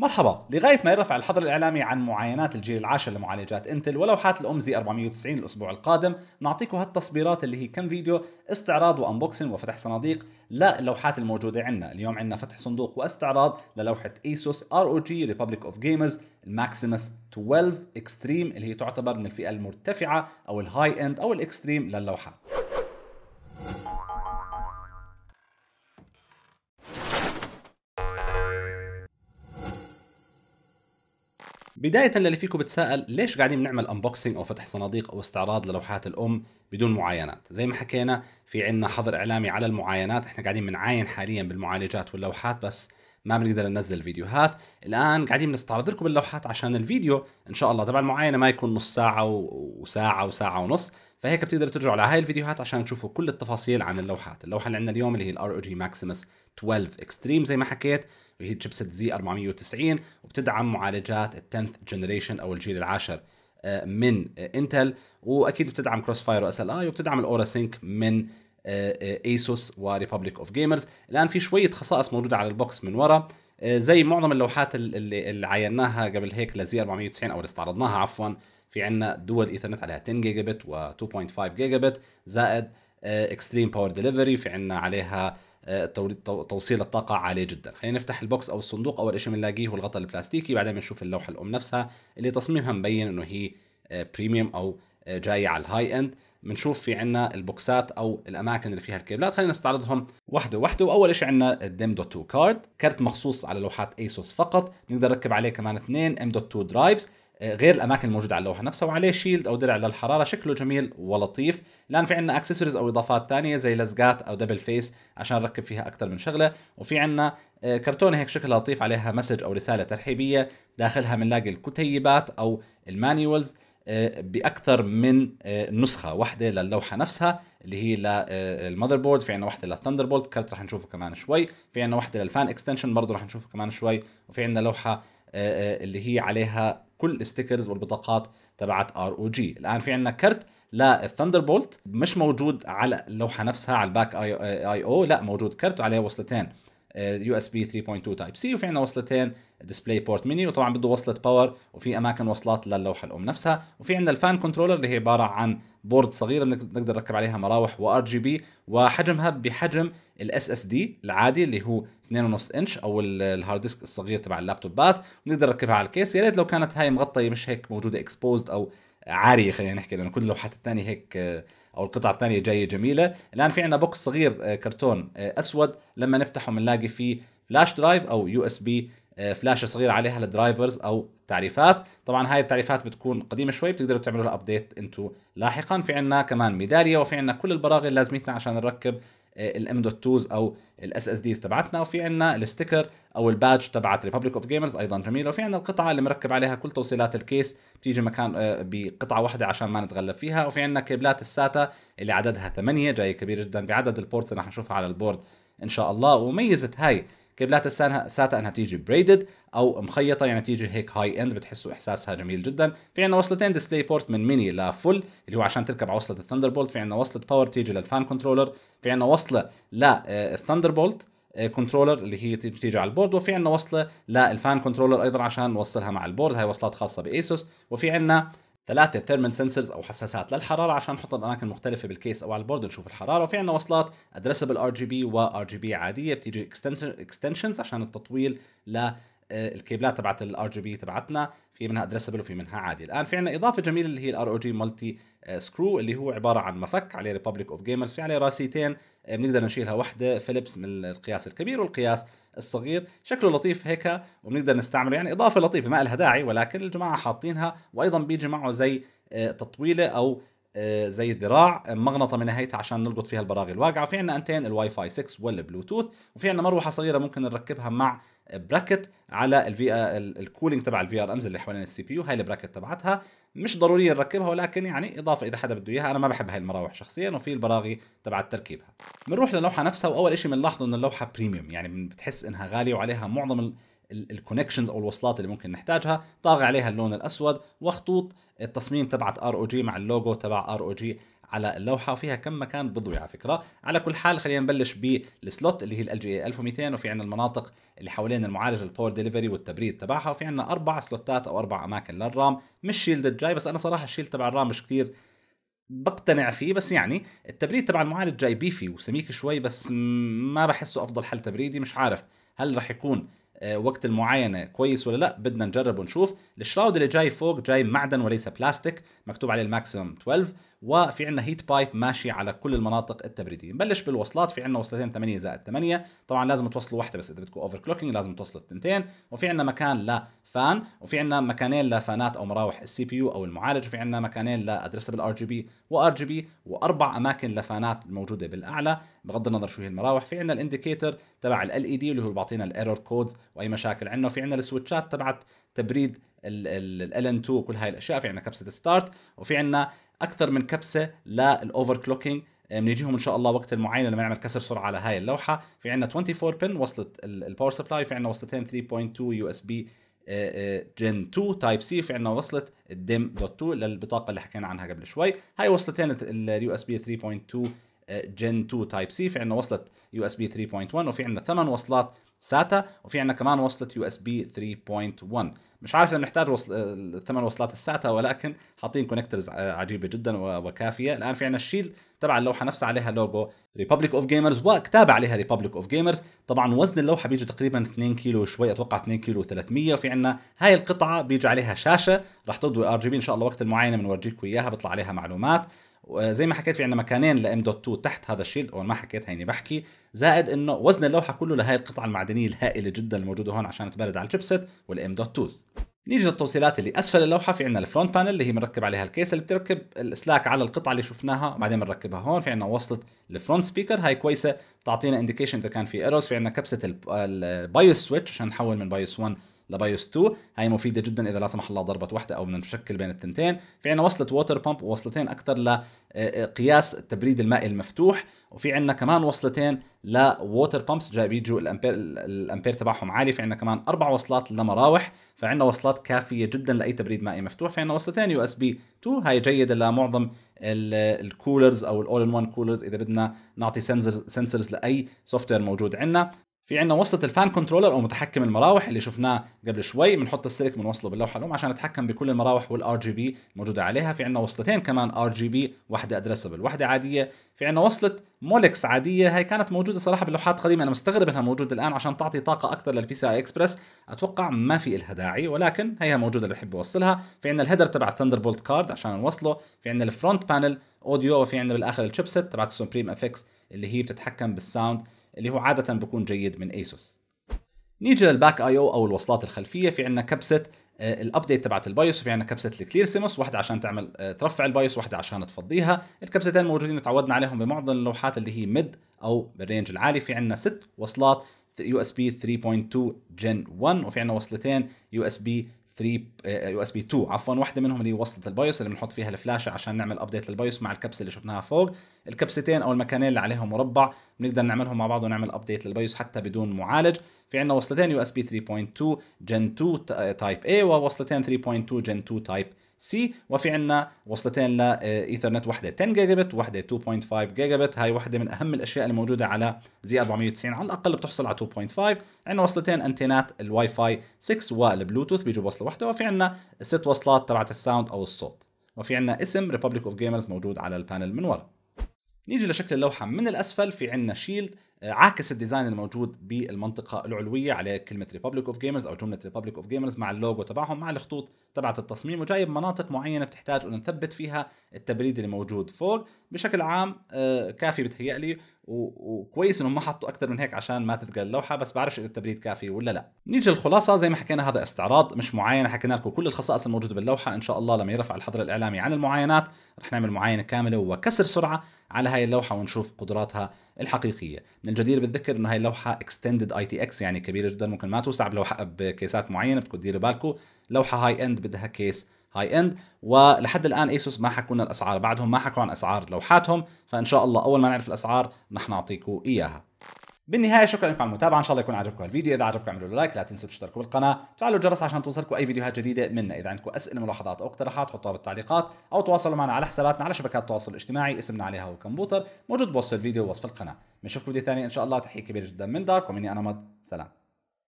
مرحبا لغاية ما يرفع الحظر الإعلامي عن معاينات الجيل العاشر لمعالجات انتل ولوحات الأم زي 490 الأسبوع القادم نعطيكم هالتصبيرات اللي هي كم فيديو استعراض وأنبوكسنج وفتح صناديق للوحات الموجودة عندنا اليوم عندنا فتح صندوق واستعراض للوحة ايسوس ار او جي ريببليك اوف جيمرز الماكسيمس 12 اكستريم اللي هي تعتبر من الفئة المرتفعة أو الهاي اند أو الاكستريم للوحة بداية للي فيكم بتساءل ليش قاعدين بنعمل انبوكسينج او فتح صناديق او استعراض للوحات الام بدون معاينات زي ما حكينا في عنا حظر اعلامي على المعاينات احنا قاعدين بنعاين حاليا بالمعالجات واللوحات بس ما بنقدر ننزل فيديوهات الان قاعدين بنستعرض لكم اللوحات عشان الفيديو ان شاء الله تبع المعاينه ما يكون نص ساعه وساعه وساعه ونص فهيك بتقدروا ترجعوا على هاي الفيديوهات عشان تشوفوا كل التفاصيل عن اللوحات اللوحه اللي عندنا اليوم اللي هي الار او جي ماكسيمس 12 اكستريم زي ما حكيت وهي تشيبسيت زي 490 وبتدعم معالجات ال 10th جنريشن او الجيل العاشر آه، من انتل آه، واكيد بتدعم كروس فاير اس ال اي وبتدعم الاورا سينك من ايسوس وريبابليك اوف جيمرز الان في شويه خصائص موجوده على البوكس من ورا آه، زي معظم اللوحات اللي, اللي عيناها قبل هيك لزي 490 او اللي استعرضناها عفوا في عندنا دول ايثرنت عليها 10 جيجا بت و2.5 جيجا بت زائد اكستريم باور ديليفري في عندنا عليها آه، توصيل الطاقة عالية جدا خلينا نفتح البوكس أو الصندوق أول شيء بنلاقيه هو الغطاء البلاستيكي بعدين بنشوف اللوحة الأم نفسها اللي تصميمها مبين أنه هي بريميوم آه، أو جاية على الهاي اند بنشوف في عنا البوكسات او الاماكن اللي فيها الكيبلات خلينا نستعرضهم واحده واحده واول شيء عنا الدم دوت 2 كارد كارت مخصوص على لوحات ايسوس فقط بنقدر نركب عليه كمان اثنين ام دوت 2 درايفز آه، غير الاماكن الموجوده على اللوحه نفسها وعليه شيلد او درع للحراره شكله جميل ولطيف الان في عندنا اكسسوارز او اضافات ثانيه زي لزقات او دبل فيس عشان نركب فيها اكثر من شغله وفي عندنا آه، كرتونه هيك شكلها لطيف عليها مسج او رساله ترحيبيه داخلها بنلاقي الكتيبات او المانيولز آه، باكثر من آه، نسخه واحده للوحه نفسها اللي هي للمذر آه، بورد في عندنا واحده للثندر بولت كارت رح نشوفه كمان شوي في عندنا واحده للفان اكستنشن برضه رح نشوفه كمان شوي وفي عندنا لوحه اللي هي عليها كل الستيكرز والبطاقات تبعت ار او جي الان في عندنا كرت للثندر بولت مش موجود على اللوحه نفسها على الباك اي او لا موجود كرت وعليه وصلتين يو اس بي 3.2 تايب سي وفي عندنا وصلتين ديسبلاي بورت ميني وطبعا بده وصله باور وفي اماكن وصلات للوحه الام نفسها وفي عندنا الفان كنترولر اللي هي عباره عن بورد صغيره بنقدر نركب عليها مراوح وار جي بي وحجمها بحجم الاس اس دي العادي اللي هو 2.5 انش او الهارد ديسك الصغير تبع اللابتوبات ونقدر نركبها على الكيس يا ريت لو كانت هاي مغطيه مش هيك موجوده اكسبوزد او عاريه خلينا يعني نحكي لانه كل اللوحات الثانيه هيك او القطع الثانيه جايه جميله الان في عندنا بوكس صغير آه، كرتون آه، اسود لما نفتحه بنلاقي فيه فلاش درايف او يو اس بي آه، فلاشه صغيره عليها الدرايفرز او تعريفات طبعا هاي التعريفات بتكون قديمه شوي بتقدروا تعملوا لها ابديت انتم لاحقا في عندنا كمان ميداليه وفي عندنا كل البراغي اللي لازمتنا عشان نركب الام دوت توز او الاس اس ديز تبعتنا وفي عندنا الستيكر او البادج تبعت ريبابليك اوف جيمرز ايضا جميله وفي عندنا القطعه اللي مركب عليها كل توصيلات الكيس بتيجي مكان آه، بقطعه واحده عشان ما نتغلب فيها وفي عندنا كيبلات الساتا اللي عددها 8 جايه كبير جدا بعدد البورتس اللي رح نشوفها على البورد ان شاء الله وميزه هاي كبلات السانها ساتا انها بتيجي بريدد او مخيطه يعني بتيجي هيك هاي اند بتحسوا احساسها جميل جدا في عندنا وصلتين ديسبلاي بورت من ميني لفل اللي هو عشان تركب على وصله الثندر بولت في عندنا وصله باور بتيجي للفان كنترولر في عندنا وصله للثندر بولت كنترولر اللي هي تيجي على البورد وفي عندنا وصله للفان كنترولر ايضا عشان نوصلها مع البورد هاي وصلات خاصه بايسوس وفي عندنا ثلاثة ثيرمال سنسرز او حساسات للحرارة عشان نحطها باماكن مختلفة بالكيس او على البورد نشوف الحرارة وفي عندنا وصلات ادريسبل ار جي بي وار جي بي عادية بتيجي اكستنشنز عشان التطويل ل آه، الكيبلات تبعت الار جي بي تبعتنا في منها ادريسبل وفي منها عادي الان في عندنا اضافه جميله اللي هي الار او جي مالتي سكرو اللي هو عباره عن مفك عليه ريببليك اوف جيمرز في عليه راسيتين آه، بنقدر نشيلها وحده فيليبس من القياس الكبير والقياس الصغير شكله لطيف هيك وبنقدر نستعمله يعني اضافه لطيفه ما لها داعي ولكن الجماعه حاطينها وايضا بيجي معه زي آه، تطويله او آه، زي الذراع آه، مغنطه من نهايتها عشان نلقط فيها البراغي الواقعه في عندنا انتين الواي فاي 6 والبلوتوث وفي عندنا مروحه صغيره ممكن نركبها مع براكت على الفي آه، الكولينج تبع الفي ار امز اللي حوالين السي بي يو هاي البراكت تبعتها مش ضروري نركبها ولكن يعني اضافه اذا حدا بده اياها انا ما بحب هاي المراوح شخصيا وفي البراغي تبعت تركيبها بنروح للوحه نفسها واول شيء بنلاحظه انه اللوحه بريميوم يعني بتحس انها غاليه وعليها معظم الكونكشنز او الوصلات اللي ممكن نحتاجها طاغى عليها اللون الاسود وخطوط التصميم تبعت ار او جي مع اللوجو تبع ار او جي على اللوحه وفيها كم مكان بضوي على فكره على كل حال خلينا نبلش بالسلوت اللي هي ال جي 1200 وفي عندنا المناطق اللي حوالين المعالج الباور ديليفري والتبريد تبعها وفي عندنا اربع سلوتات او اربع اماكن للرام مش شيلدد جاي بس انا صراحه الشيلد تبع الرام مش كثير بقتنع فيه بس يعني التبريد تبع المعالج جاي بيفي وسميك شوي بس ما بحسه افضل حل تبريدي مش عارف هل راح يكون آه، وقت المعاينة كويس ولا لا بدنا نجرب ونشوف الشراود اللي جاي فوق جاي معدن وليس بلاستيك مكتوب عليه الماكسيمم 12 وفي عندنا هيت بايب ماشي على كل المناطق التبريدية نبلش بالوصلات في عندنا وصلتين 8 زائد 8 طبعا لازم توصلوا واحدة بس إذا بدكم اوفر كلوكينج لازم توصلوا الثنتين وفي عندنا مكان فان وفي عندنا مكانين لفانات او مراوح السي بي يو او المعالج وفي عندنا مكانين لادريسبل ار جي بي وار جي بي واربع اماكن لفانات الموجوده بالاعلى بغض النظر شو هي المراوح في عندنا الانديكيتر تبع ال اي دي e اللي هو بيعطينا الايرور كودز واي مشاكل عندنا وفي عندنا السويتشات تبعت تبريد ال ان 2 وكل هاي الاشياء في عندنا كبسه ستارت وفي عندنا اكثر من كبسه للاوفر كلوكينج بنيجيهم ان شاء الله وقت المعاينه لما نعمل كسر سرعه على هاي اللوحه في عندنا 24 بن وصلت الباور سبلاي في عندنا وصلتين 3.2 يو اس بي جن 2 تايب سي في عندنا وصلت الدم دوت 2 للبطاقه اللي حكينا عنها قبل شوي هاي وصلتين اليو اس بي 3.2 جن 2 تايب سي في عندنا وصلت يو اس بي 3.1 وفي عندنا ثمان وصلات ساتا وفي عندنا كمان وصلة يو اس بي 3.1 مش عارف اذا بنحتاج وصل الثمان وصلات الساتا ولكن حاطين كونكترز عجيبه جدا وكافيه الان في عندنا الشيلد تبع اللوحه نفسها عليها لوجو ريببليك اوف جيمرز وكتابه عليها ريببليك اوف جيمرز طبعا وزن اللوحه بيجي تقريبا 2 كيلو شوي اتوقع 2 كيلو 300 وفي عندنا هاي القطعه بيجي عليها شاشه رح تضوي ار جي بي ان شاء الله وقت المعاينه بنورجيكم اياها بيطلع عليها معلومات زي ما حكيت في عندنا مكانين لام دوت 2 تحت هذا الشيلد اول ما حكيت هيني بحكي زائد انه وزن اللوحه كله لهي القطعه المعدنيه الهائله جدا الموجوده هون عشان تبرد على الشيبسيت والام دوت 2 نيجي للتوصيلات اللي اسفل اللوحه في عندنا الفرونت بانل اللي هي بنركب عليها الكيس اللي بتركب السلاك على القطعه اللي شفناها بعدين بنركبها هون في عندنا وصله الفرونت سبيكر هاي كويسه بتعطينا انديكيشن اذا كان في ايروز في عندنا كبسه البايوس سويتش عشان نحول من بايوس 1 لبايوس 2 هاي مفيده جدا اذا لا سمح الله ضربت وحده او بدنا نشكل بين التنتين في عندنا وصله ووتر بامب ووصلتين اكثر لقياس آه، آه، التبريد المائي المفتوح وفي عندنا كمان وصلتين لووتر بامبس جاي بيجوا الامبير الامبير تبعهم عالي في عندنا كمان اربع وصلات لمراوح فعندنا وصلات كافيه جدا لاي تبريد مائي مفتوح في عندنا وصلتين يو اس بي 2 هاي جيده لمعظم الكولرز او الاول ان وان كولرز اذا بدنا نعطي سنسرز لاي سوفت وير موجود عندنا في عندنا وصله الفان كنترولر او متحكم المراوح اللي شفناه قبل شوي بنحط السلك بنوصله باللوحه الام عشان نتحكم بكل المراوح والار جي بي الموجوده عليها في عندنا وصلتين كمان ار جي بي واحده ادريسبل واحده عاديه في عندنا وصله مولكس عاديه هي كانت موجوده صراحه باللوحات قديمه انا مستغرب انها موجوده الان عشان تعطي طاقه اكثر للبي سي اي اكسبرس اتوقع ما في لها داعي ولكن هيها موجوده اللي بحب اوصلها في عندنا الهيدر تبع الثندر بولت كارد عشان نوصله في عندنا الفرونت بانل اوديو وفي عندنا بالاخر الشيبسيت تبعت السوبريم اف اللي هي بتتحكم بالساوند اللي هو عادة بيكون جيد من ايسوس نيجي للباك اي او او الوصلات الخلفيه في عندنا كبسه آه، الابديت تبعت البايوس وفي عندنا كبسه الكلير سيموس واحده عشان تعمل آه، ترفع البايوس واحده عشان تفضيها الكبستين موجودين تعودنا عليهم بمعظم اللوحات اللي هي ميد او بالرينج العالي في عندنا ست وصلات يو اس بي 3.2 جن 1 وفي عندنا وصلتين يو اس بي 3 آه، يو اس بي 2 عفوا واحده منهم اللي هي وصله البايوس اللي بنحط فيها الفلاشه عشان نعمل ابديت للبايوس مع الكبسه اللي شفناها فوق الكبستين او المكانين اللي عليهم مربع بنقدر نعملهم مع بعض ونعمل ابديت للبايوس حتى بدون معالج في عندنا وصلتين يو اس بي 3.2 جن 2 تايب A ووصلتين 3.2 جن 2 تايب سي وفي عندنا وصلتين لايثرنت آه، وحده 10 جيجا بت وحده 2.5 جيجا بت هاي وحده من اهم الاشياء الموجوده على زي 490 على الاقل بتحصل على 2.5 عندنا وصلتين انتينات الواي فاي 6 والبلوتوث بيجوا بوصله واحده وفي عندنا ست وصلات تبعت الساوند او الصوت وفي عندنا اسم ريببليك اوف جيمرز موجود على البانل من ورا نيجي لشكل اللوحة من الأسفل في عندنا شيلد آه، عاكس الديزاين الموجود بالمنطقة العلوية على كلمة ريبابليك اوف جيمرز أو جملة ريبابليك اوف جيمرز مع اللوجو تبعهم مع الخطوط تبعت التصميم وجايب مناطق معينة بتحتاج إنه نثبت فيها التبريد اللي موجود فوق بشكل عام آه، كافي بتهيألي وكويس انهم ما حطوا اكثر من هيك عشان ما تثقل اللوحه بس بعرفش اذا التبريد كافي ولا لا نيجي للخلاصه زي ما حكينا هذا استعراض مش معاينه حكينا لكم كل الخصائص الموجوده باللوحه ان شاء الله لما يرفع الحظر الاعلامي عن المعاينات رح نعمل معاينه كامله وكسر سرعه على هاي اللوحه ونشوف قدراتها الحقيقيه من الجدير بالذكر انه هاي اللوحه اكستندد اي تي اكس يعني كبيره جدا ممكن ما توسع بلوحه بكيسات معينه بدكم تديروا بالكم لوحه هاي اند بدها كيس هاي اند ولحد الان ايسوس ما حكوا لنا الاسعار بعدهم ما حكوا عن اسعار لوحاتهم فان شاء الله اول ما نعرف الاسعار رح نعطيكم اياها بالنهايه شكرا لكم على المتابعه ان شاء الله يكون عجبكم الفيديو اذا عجبكم اعملوا لايك لا تنسوا تشتركوا بالقناه تفعلوا الجرس عشان توصلكم اي فيديوهات جديده منا اذا عندكم اسئله ملاحظات او اقتراحات حطوها بالتعليقات او تواصلوا معنا على حساباتنا على شبكات التواصل الاجتماعي اسمنا عليها هو كمبوتر موجود بوصف الفيديو ووصف القناه بنشوفكم فيديو ثاني ان شاء الله تحيه كبيره جدا من دارك ومني انا مد سلام